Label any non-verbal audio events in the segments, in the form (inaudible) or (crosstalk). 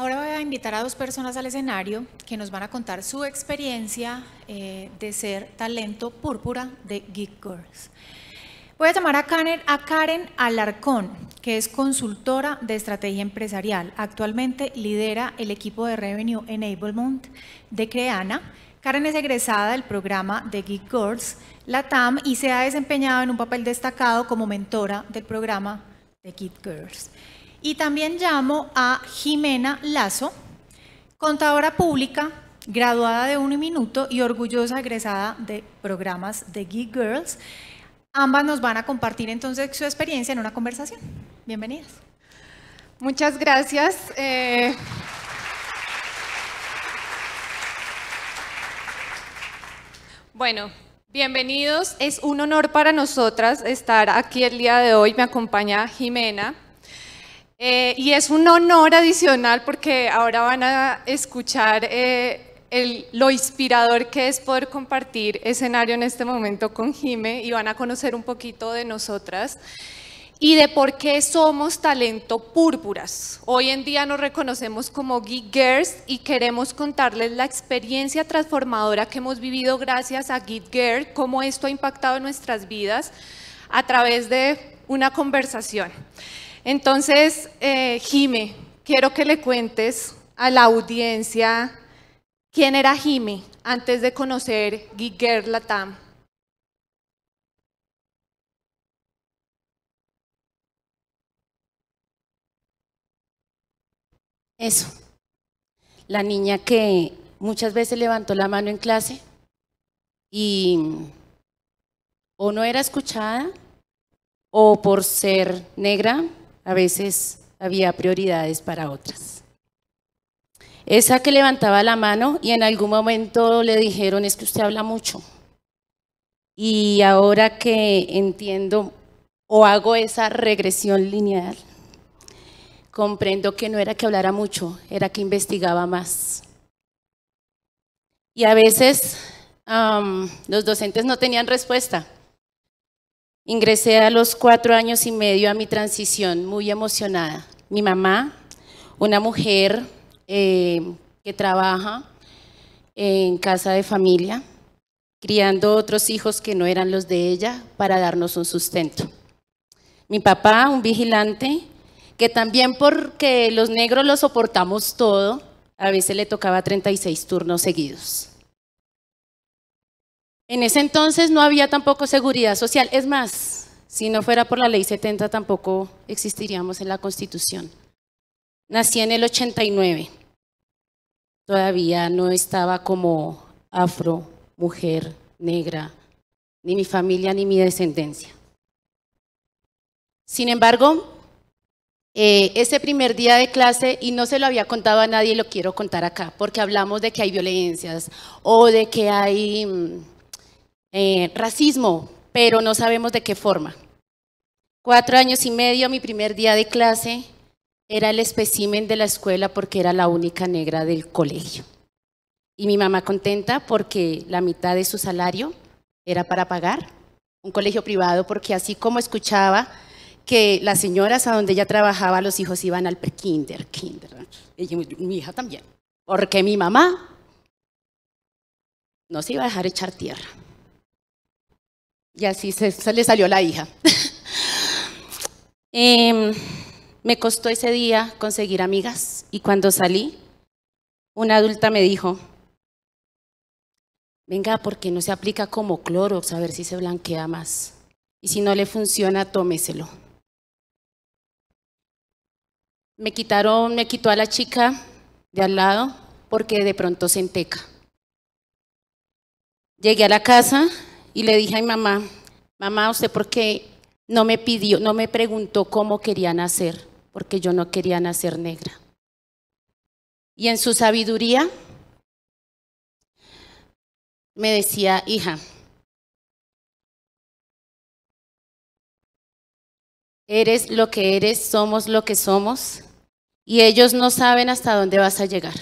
Ahora voy a invitar a dos personas al escenario que nos van a contar su experiencia eh, de ser talento púrpura de Geek Girls. Voy a llamar a Karen, a Karen Alarcón, que es consultora de estrategia empresarial. Actualmente lidera el equipo de Revenue Enablement de Creana. Karen es egresada del programa de Geek Girls, la TAM, y se ha desempeñado en un papel destacado como mentora del programa de Geek Girls. Y también llamo a Jimena Lazo, contadora pública, graduada de y minuto y orgullosa egresada de programas de Geek Girls. Ambas nos van a compartir entonces su experiencia en una conversación. Bienvenidas. Muchas gracias. Eh. Bueno, bienvenidos. Es un honor para nosotras estar aquí el día de hoy. Me acompaña Jimena. Eh, y es un honor adicional porque ahora van a escuchar eh, lo inspirador que es poder compartir escenario en este momento con Jime y van a conocer un poquito de nosotras y de por qué somos talento púrpuras. Hoy en día nos reconocemos como Geek Girls y queremos contarles la experiencia transformadora que hemos vivido gracias a Geek Girl, cómo esto ha impactado nuestras vidas a través de una conversación. Entonces, eh, Jime, quiero que le cuentes a la audiencia quién era Jime antes de conocer Giger Latam. Eso. La niña que muchas veces levantó la mano en clase y o no era escuchada o por ser negra a veces había prioridades para otras. Esa que levantaba la mano y en algún momento le dijeron es que usted habla mucho. Y ahora que entiendo o hago esa regresión lineal, comprendo que no era que hablara mucho, era que investigaba más. Y a veces los docentes no tenían respuesta. Ingresé a los cuatro años y medio a mi transición, muy emocionada. Mi mamá, una mujer eh, que trabaja en casa de familia, criando otros hijos que no eran los de ella para darnos un sustento. Mi papá, un vigilante, que también porque los negros lo soportamos todo, a veces le tocaba 36 turnos seguidos. En ese entonces no había tampoco seguridad social. Es más, si no fuera por la ley 70 tampoco existiríamos en la Constitución. Nací en el 89. Todavía no estaba como afro, mujer, negra, ni mi familia ni mi descendencia. Sin embargo, eh, ese primer día de clase, y no se lo había contado a nadie, lo quiero contar acá, porque hablamos de que hay violencias o de que hay mm, eh, racismo, pero no sabemos de qué forma. Cuatro años y medio, mi primer día de clase, era el espécimen de la escuela porque era la única negra del colegio. Y mi mamá contenta porque la mitad de su salario era para pagar un colegio privado, porque así como escuchaba que las señoras a donde ella trabajaba, los hijos iban al pre-kinder, kinder, mi hija también, porque mi mamá no se iba a dejar echar tierra. Y así se, le salió la hija. (laughs) Em, me costó ese día conseguir amigas y cuando salí, una adulta me dijo, venga, porque no se aplica como cloro, a ver si se blanquea más. Y si no le funciona, tómeselo. Me quitaron, me quitó a la chica de al lado porque de pronto se enteca. Llegué a la casa y le dije a mi mamá, mamá, ¿usted por qué no me pidió, no me preguntó cómo quería nacer? Porque yo no quería nacer negra. Y en su sabiduría me decía, hija, eres lo que eres, somos lo que somos, y ellos no saben hasta dónde vas a llegar.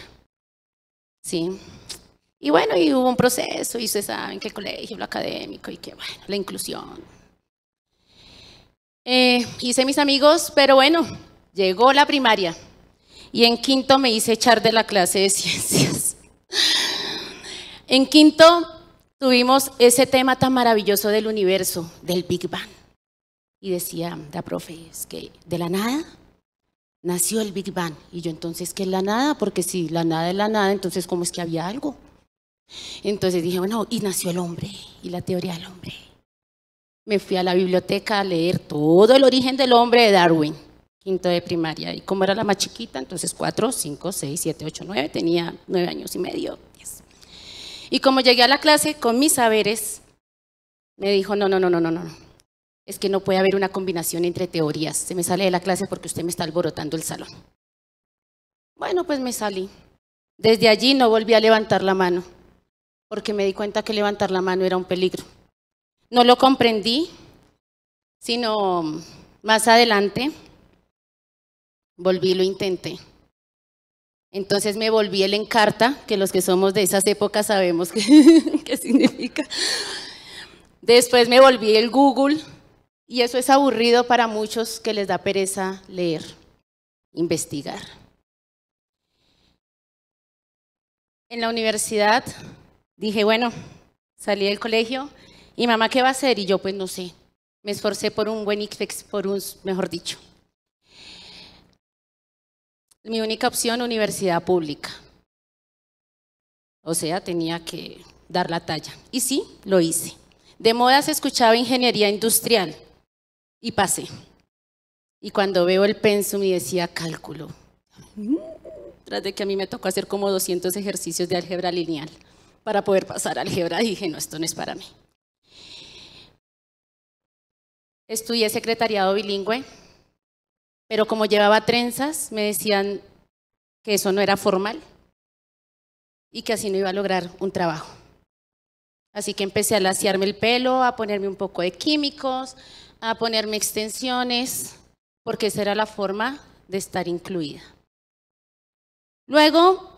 Sí. Y bueno, y hubo un proceso, y se saben que el colegio, lo académico, y que bueno, la inclusión. Eh, hice mis amigos, pero bueno, llegó la primaria. Y en quinto me hice echar de la clase de (laughs) ciencias. en quinto tuvimos ese tema tan maravilloso del universo, del Big Bang. Y decía la profe, es que de la nada nació el Big Bang. Y yo entonces, ¿qué es la nada? Porque si la nada es la nada, entonces ¿cómo es que había algo? Entonces dije, bueno, y nació el hombre y la teoría del hombre. Me fui a la biblioteca a leer todo el origen del hombre de Darwin, quinto de primaria. Y como era la más chiquita, entonces cuatro, cinco, seis, siete, ocho, nueve, tenía nueve años y medio, Y como llegué a la clase con mis saberes, me dijo, no, no, no, no, no, no. Es que no puede haber una combinación entre teorías. Se me sale de la clase porque usted me está alborotando el salón. Bueno, pues me salí. Desde allí no volví a levantar la mano porque me di cuenta que levantar la mano era un peligro. No lo comprendí, sino más adelante volví y lo intenté. Entonces me volví el encarta, que los que somos de esas épocas sabemos (laughs) qué, significa. Después me volví el Google y eso es aburrido para muchos que les da pereza leer, investigar. En la universidad Dije, bueno, salí del colegio y mamá, ¿qué va a hacer? Y yo, pues no sé. Me esforcé por un buen ICFEX, por un, mejor dicho. Mi única opción, universidad pública. O sea, tenía que dar la talla. Y sí, lo hice. De moda se escuchaba ingeniería industrial y pasé. Y cuando veo el pensum y decía cálculo, tras de que a mí me tocó hacer como 200 ejercicios de álgebra lineal para poder pasar álgebra. Dije, no, esto no es para mí. Estudié secretariado bilingüe, pero como llevaba trenzas, me decían que eso no era formal y que así no iba a lograr un trabajo. Así que empecé a laciarme el pelo, a ponerme un poco de químicos, a ponerme extensiones, porque esa era la forma de estar incluida. Luego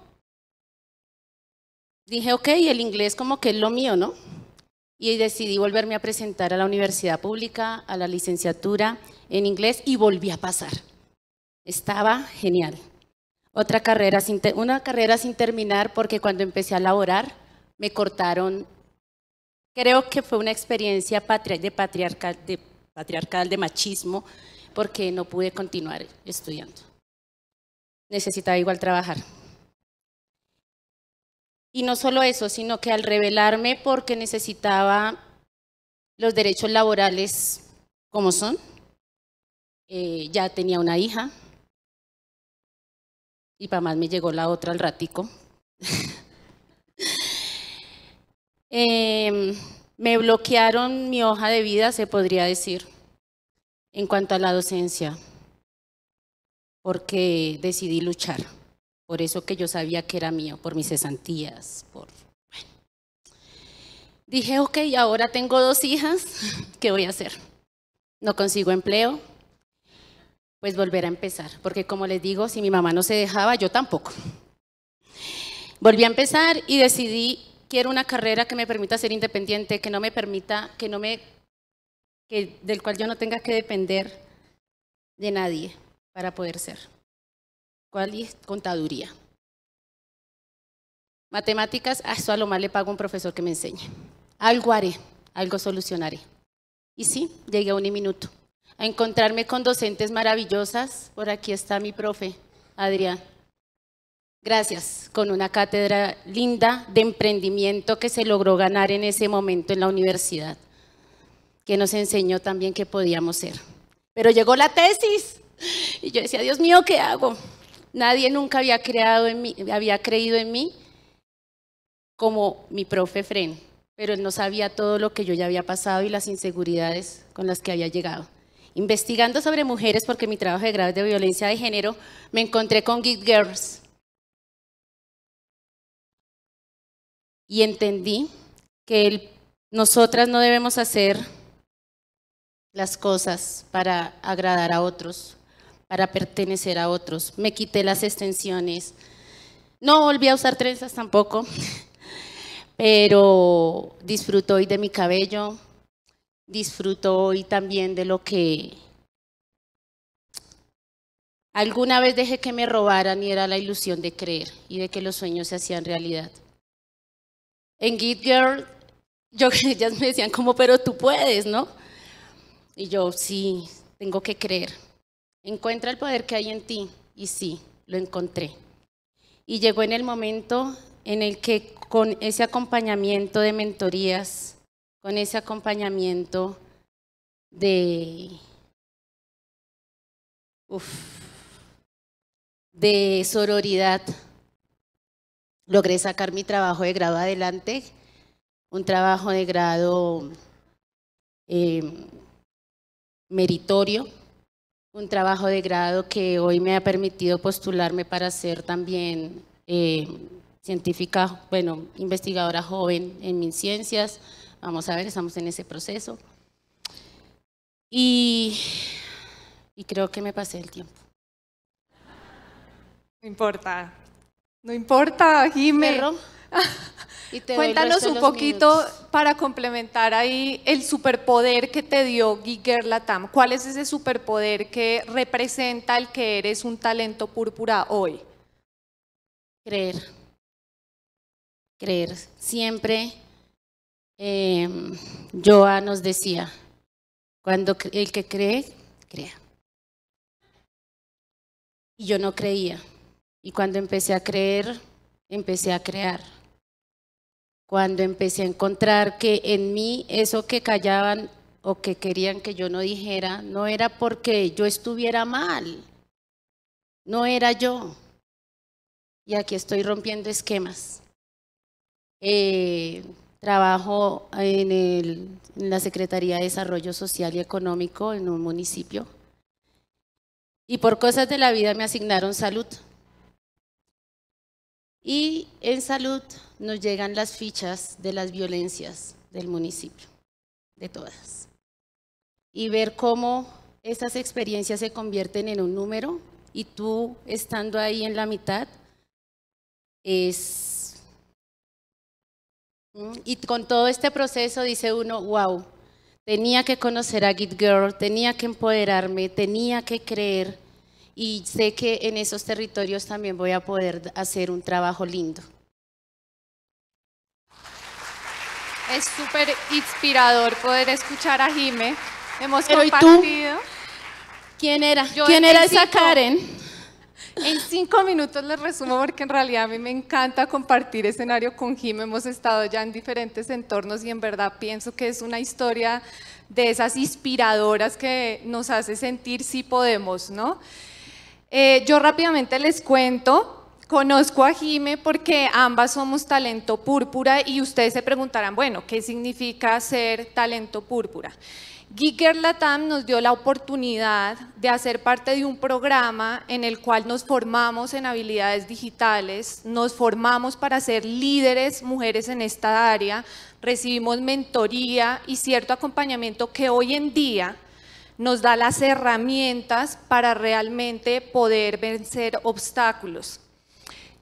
dije, ok, el inglés como que es lo mío, ¿no? Y decidí volverme a presentar a la universidad pública, a la licenciatura en inglés y volví a pasar. Estaba genial. Otra carrera sin una carrera sin terminar porque cuando empecé a laborar me cortaron, creo que fue una experiencia patriarcal, de machismo, porque no pude continuar estudiando. Necesitaba igual trabajar. Y no solo eso, sino que al revelarme porque necesitaba los derechos laborales como son, eh, ya tenía una hija y para más me llegó la otra al ratico. (laughs) Em, me bloquearon mi hoja de vida, se podría decir, en cuanto a la docencia, porque decidí luchar por eso que yo sabía que era mío, por mis cesantías, por... Dije, ok, ahora tengo dos hijas, (laughs) ¿qué voy a hacer? No consigo empleo, pues volver a empezar, porque como les digo, si mi mamá no se dejaba, yo tampoco. Volví a empezar y decidí, quiero una carrera que me permita ser independiente, que no me permita, que no me, que, del cual yo no tenga que depender de nadie para poder ser y Contaduría. Matemáticas, a ah, eso a lo más le pago a un profesor que me enseñe. Algo haré, algo solucionaré. Y sí, llegué a un minuto. A encontrarme con docentes maravillosas. Por aquí está mi profe, Adrián. Gracias, con una cátedra linda de emprendimiento que se logró ganar en ese momento en la universidad, que nos enseñó también que podíamos ser. Pero llegó la tesis y yo decía, Dios mío, ¿qué hago? Nadie nunca había, creado en había creído en mí como mi profe Fren, pero él no sabía todo lo que yo ya había pasado y las inseguridades con las que había llegado. Investigando sobre mujeres, porque mi trabajo de grado de violencia de género, me encontré con Geek Girls. Y entendí que nosotras no debemos hacer las cosas para agradar a otros, para pertenecer a otros. Me quité las extensiones. No volví a usar trenzas tampoco, (laughs) pero disfruto hoy de mi cabello, disfruto hoy también de lo que alguna vez dejé que me robaran y era la ilusión de creer y de que los sueños se hacían realidad. En Git Girl, yo, (laughs) ellas me decían como, pero tú puedes, ¿no? Y yo, sí, tengo que creer. Encuentra el poder que hay en ti. Y sí, lo encontré. Y llegó en el momento en el que con ese acompañamiento de mentorías, con ese acompañamiento de... de sororidad, logré sacar mi trabajo de grado adelante, un trabajo de grado eh, meritorio, un trabajo de grado que hoy me ha permitido postularme para ser también eh, científica, bueno, investigadora joven en mis ciencias. Vamos a ver, estamos en ese proceso. Y, creo que me pasé el tiempo. No importa. No importa, Jiménez. (laughs) Y Cuéntanos un poquito para complementar ahí el superpoder que te dio Giger Latam. ¿Cuál es ese superpoder que representa el que eres un talento púrpura hoy? Creer. Creer. Siempre eh, Joa nos decía, cuando el que cree, crea. Y yo no creía. Y cuando empecé a creer, empecé a crear cuando empecé a encontrar que en mí eso que callaban o que querían que yo no dijera, no era porque yo estuviera mal, no era yo. Y aquí estoy rompiendo esquemas. Eh, trabajo en la Secretaría de Desarrollo Social y Económico en un municipio. Y por cosas de la vida me asignaron salud. Y en salud nos llegan las fichas de las violencias del municipio, de todas. Y ver cómo estas experiencias se convierten en un número y tú estando ahí en la mitad es... Y con todo este proceso dice uno, wow, tenía que conocer a Git Girl, tenía que empoderarme, tenía que creer y sé que en esos territorios también voy a poder hacer un trabajo lindo. Es súper inspirador poder escuchar a Jime. Hemos compartido. ¿Quién era? ¿Quién era esa Karen? En cinco minutos les resumo porque en realidad a mí me encanta compartir escenario con Jime. Hemos estado ya en diferentes entornos y en verdad pienso que es una historia de esas inspiradoras que nos hace sentir si podemos, ¿no? Eh, yo rápidamente les cuento Conozco a Jime porque ambas somos talento púrpura y ustedes se preguntarán, bueno, ¿qué significa ser talento púrpura? Geeker Latam nos dio la oportunidad de hacer parte de un programa en el cual nos formamos en habilidades digitales, nos formamos para ser líderes mujeres en esta área, recibimos mentoría y cierto acompañamiento que hoy en día nos da las herramientas para realmente poder vencer obstáculos.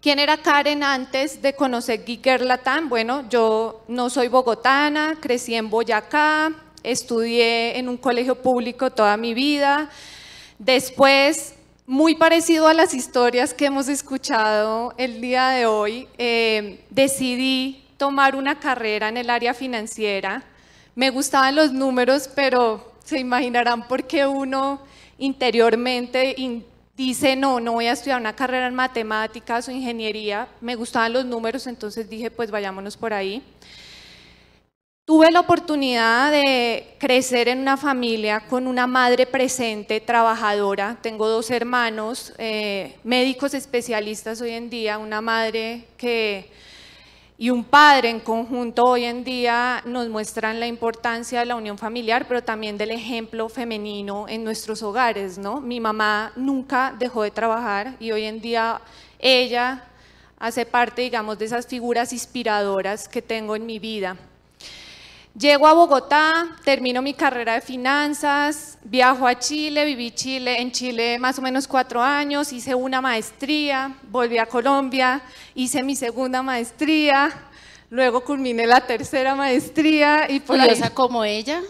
¿Quién era Karen antes de conocer Giger Latam? Bueno, yo no soy bogotana, crecí en Boyacá, estudié en un colegio público toda mi vida. Después, muy parecido a las historias que hemos escuchado el día de hoy, eh, decidí tomar una carrera en el área financiera. Me gustaban los números, pero se imaginarán por qué uno interiormente dice, no, no voy a estudiar una carrera en matemáticas o ingeniería, me gustaban los números, entonces dije, pues vayámonos por ahí. Tuve la oportunidad de crecer en una familia con una madre presente, trabajadora. Tengo dos hermanos, eh, médicos especialistas hoy en día, una madre que y un padre en conjunto hoy en día nos muestran la importancia de la unión familiar, pero también del ejemplo femenino en nuestros hogares, ¿no? Mi mamá nunca dejó de trabajar y hoy en día ella hace parte, digamos, de esas figuras inspiradoras que tengo en mi vida. Llego a Bogotá, termino mi carrera de finanzas, viajo a Chile, viví Chile, en Chile más o menos cuatro años, hice una maestría, volví a Colombia, hice mi segunda maestría, luego culminé la tercera maestría y por ahí... como ella?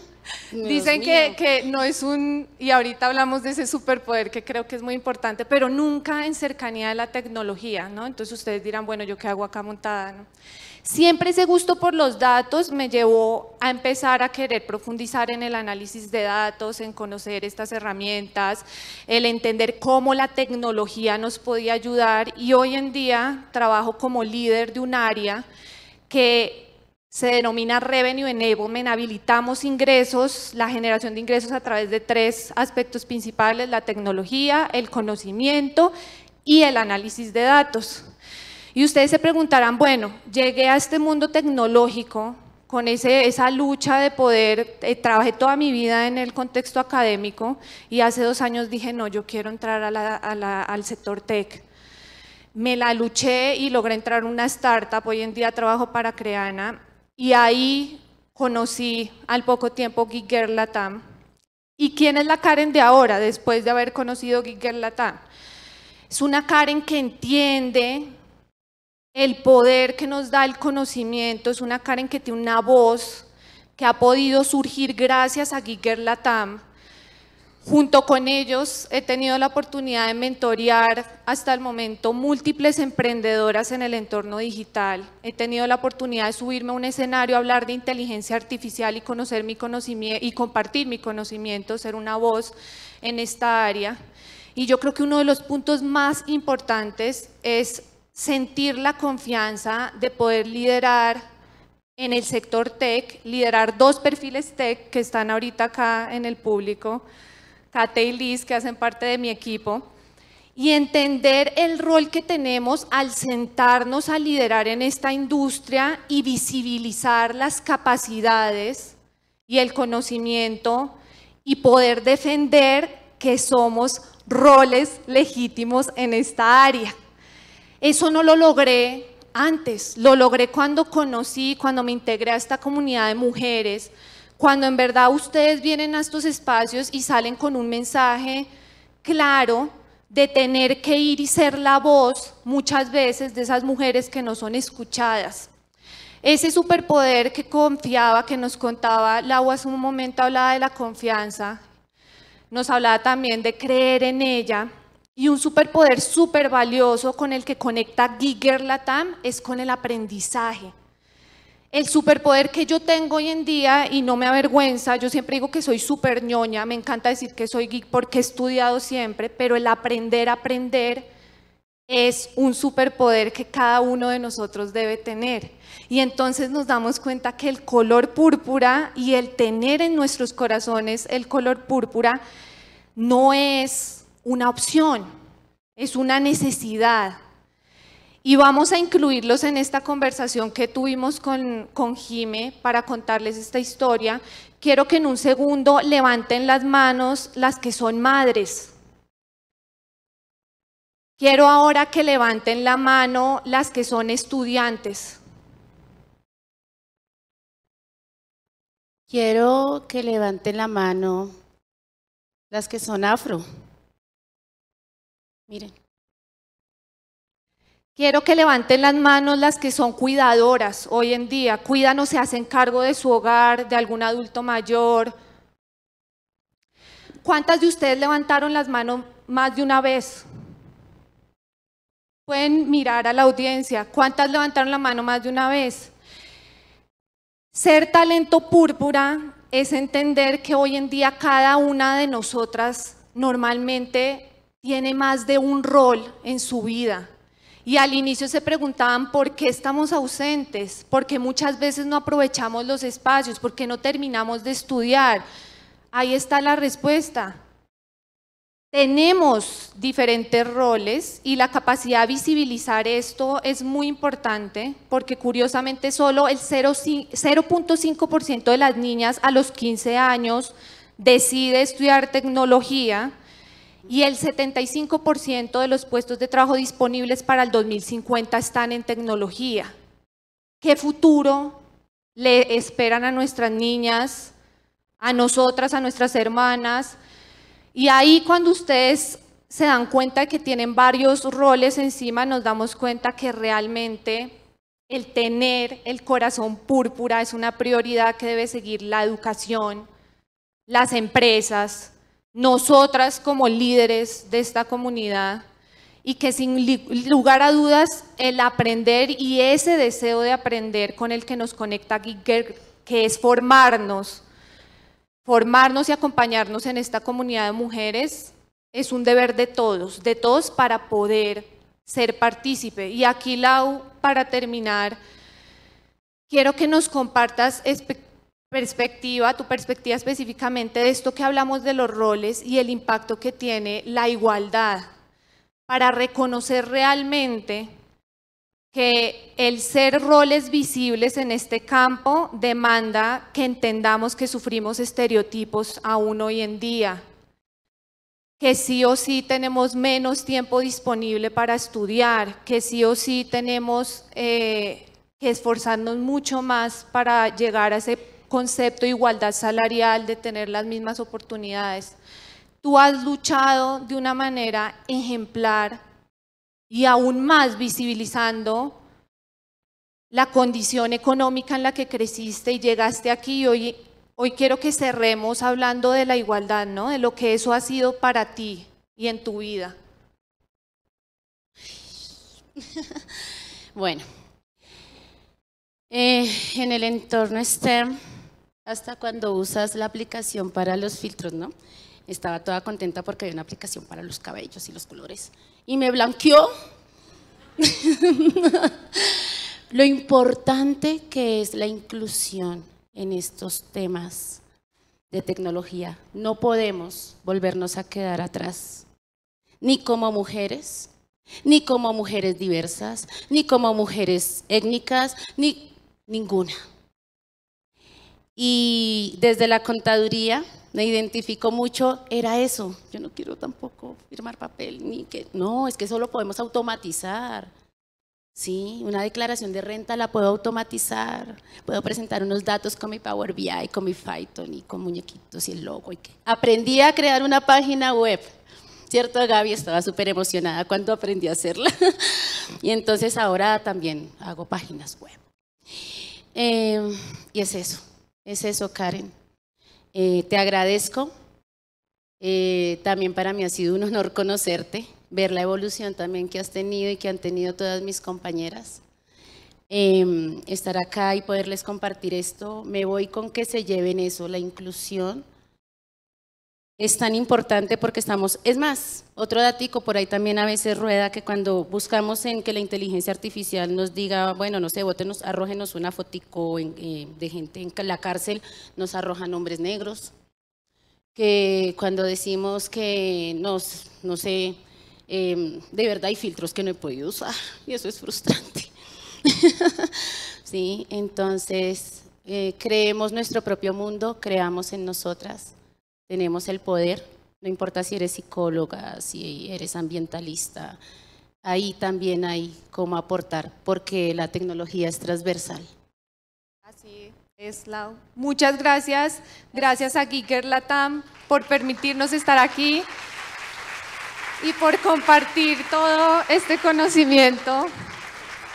Dicen que, no es un, y ahorita hablamos de ese superpoder que creo que es muy importante, pero nunca en cercanía de la tecnología, ¿no? Entonces ustedes dirán, bueno, ¿yo qué hago acá montada? ¿no? Siempre ese gusto por los datos me llevó a empezar a querer profundizar en el análisis de datos, en conocer estas herramientas, el entender cómo la tecnología nos podía ayudar y hoy en día trabajo como líder de un área que se denomina Revenue Enablement, habilitamos ingresos, la generación de ingresos a través de tres aspectos principales, la tecnología, el conocimiento y el análisis de datos. Y ustedes se preguntarán, bueno, llegué a este mundo tecnológico con ese, esa lucha de poder, eh, trabajé toda mi vida en el contexto académico y hace dos años dije, no, yo quiero entrar al sector tech me la luché y logré entrar a una startup. Hoy en día trabajo para Creana y ahí conocí al poco tiempo Giger Latam. ¿Y quién es la Karen de ahora, después de haber conocido Giger Latam? Es una Karen que entiende el poder que nos da el conocimiento, es una Karen que tiene una voz que ha podido surgir gracias a Giger Latam Junto con ellos he tenido la oportunidad de mentorear hasta el momento múltiples emprendedoras en el entorno digital. He tenido la oportunidad de subirme a un escenario, hablar de inteligencia artificial y conocer mi conocimiento y compartir mi conocimiento, ser una voz en esta área. Y yo creo que uno de los puntos más importantes es sentir la confianza de poder liderar en el sector tech, liderar dos perfiles tech que están ahorita acá en el público Kate y Liz, que hacen parte de mi equipo, y entender el rol que tenemos al sentarnos a liderar en esta industria y visibilizar las capacidades y el conocimiento y poder defender que somos roles legítimos en esta área. Eso no lo logré antes, lo logré cuando conocí, cuando me integré a esta comunidad de mujeres, cuando en verdad ustedes vienen a estos espacios y salen con un mensaje claro de tener que ir y ser la voz muchas veces de esas mujeres que no son escuchadas. Ese superpoder que confiaba, que nos contaba Lau hace un momento, hablaba de la confianza, nos hablaba también de creer en ella. Y un superpoder súper valioso con el que conecta Giger Latam es con el aprendizaje. El superpoder que yo tengo hoy en día y no me avergüenza, yo siempre digo que soy super ñoña, me encanta decir que soy geek porque he estudiado siempre, pero el aprender a aprender es un superpoder que cada uno de nosotros debe tener. Y entonces nos damos cuenta que el color púrpura y el tener en nuestros corazones el color púrpura no es una opción, es una necesidad, y vamos a incluirlos en esta conversación que tuvimos con, con Jime para contarles esta historia. Quiero que en un segundo levanten las manos las que son madres. Quiero ahora que levanten la mano las que son estudiantes. Quiero que levanten la mano las que son afro. Miren. Quiero que levanten las manos las que son cuidadoras hoy en día. Cuidan o se hacen cargo de su hogar, de algún adulto mayor. ¿Cuántas de ustedes levantaron las manos más de una vez? Pueden mirar a la audiencia. ¿Cuántas levantaron la mano más de una vez? Ser talento púrpura es entender que hoy en día cada una de nosotras normalmente tiene más de un rol en su vida y al inicio se preguntaban por qué estamos ausentes, por qué muchas veces no aprovechamos los espacios, por qué no terminamos de estudiar. Ahí está la respuesta. Tenemos diferentes roles y la capacidad de visibilizar esto es muy importante porque curiosamente solo el 0.5% de las niñas a los 15 años decide estudiar tecnología y el 75% de los puestos de trabajo disponibles para el 2050 están en tecnología. ¿Qué futuro le esperan a nuestras niñas, a nosotras, a nuestras hermanas? Y ahí cuando ustedes se dan cuenta de que tienen varios roles encima, nos damos cuenta que realmente el tener el corazón púrpura es una prioridad que debe seguir la educación, las empresas, nosotras como líderes de esta comunidad y que sin lugar a dudas el aprender y ese deseo de aprender con el que nos conecta Giger, que es formarnos, formarnos y acompañarnos en esta comunidad de mujeres, es un deber de todos, de todos para poder ser partícipe. Y aquí, Lau, para terminar, quiero que nos compartas expectativas perspectiva, tu perspectiva específicamente de esto que hablamos de los roles y el impacto que tiene la igualdad para reconocer realmente que el ser roles visibles en este campo demanda que entendamos que sufrimos estereotipos aún hoy en día, que sí o sí tenemos menos tiempo disponible para estudiar, que sí o sí tenemos eh, que esforzarnos mucho más para llegar a ese concepto de igualdad salarial, de tener las mismas oportunidades. Tú has luchado de una manera ejemplar y aún más visibilizando la condición económica en la que creciste y llegaste aquí. hoy, hoy quiero que cerremos hablando de la igualdad, ¿no? de lo que eso ha sido para ti y en tu vida. (laughs) bueno, eh, en el entorno STEM hasta cuando usas la aplicación para los filtros, ¿no? Estaba toda contenta porque había una aplicación para los cabellos y los colores. Y me blanqueó. (laughs) Lo importante que es la inclusión en estos temas de tecnología. No podemos volvernos a quedar atrás, ni como mujeres, ni como mujeres diversas, ni como mujeres étnicas, ni ninguna. Y desde la contaduría me identificó mucho, era eso. Yo no quiero tampoco firmar papel, ni que. No, es que eso lo podemos automatizar. Sí, una declaración de renta la puedo automatizar. Puedo presentar unos datos con mi Power BI, con mi Python y con muñequitos y el logo. Y que. Aprendí a crear una página web. ¿Cierto, Gaby? Estaba súper emocionada cuando aprendí a hacerla. (laughs) y entonces ahora también hago páginas web. Em, y es eso. Es eso, Karen. Eh, te agradezco. Eh, también para mí ha sido un honor conocerte, ver la evolución también que has tenido y que han tenido todas mis compañeras. Em, estar acá y poderles compartir esto, me voy con que se lleven eso, la inclusión es tan importante porque estamos, es más, otro datico por ahí también a veces rueda que cuando buscamos en que la inteligencia artificial nos diga, bueno, no sé, bótenos, arrójenos una fotico eh, de gente en la cárcel, nos arrojan hombres negros, que cuando decimos que nos, no sé, em, de verdad hay filtros que no he podido usar y eso es frustrante. (laughs) sí, entonces eh, creemos nuestro propio mundo, creamos en nosotras tenemos el poder, no importa si eres psicóloga, si eres ambientalista, ahí también hay cómo aportar, porque la tecnología es transversal. Así es, Lau. Muchas gracias. Gracias a Giger Latam por permitirnos estar aquí y por compartir todo este conocimiento.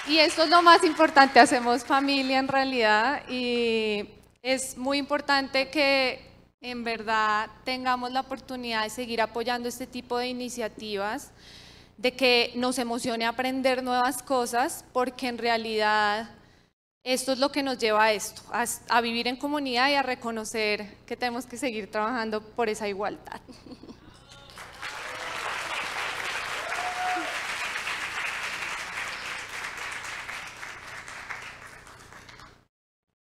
Y esto es lo más importante, hacemos familia en realidad y es muy importante que en verdad tengamos la oportunidad de seguir apoyando este tipo de iniciativas, de que nos emocione aprender nuevas cosas, porque en realidad esto es lo que nos lleva a esto, a, vivir en comunidad y a reconocer que tenemos que seguir trabajando por esa igualdad. (laughs)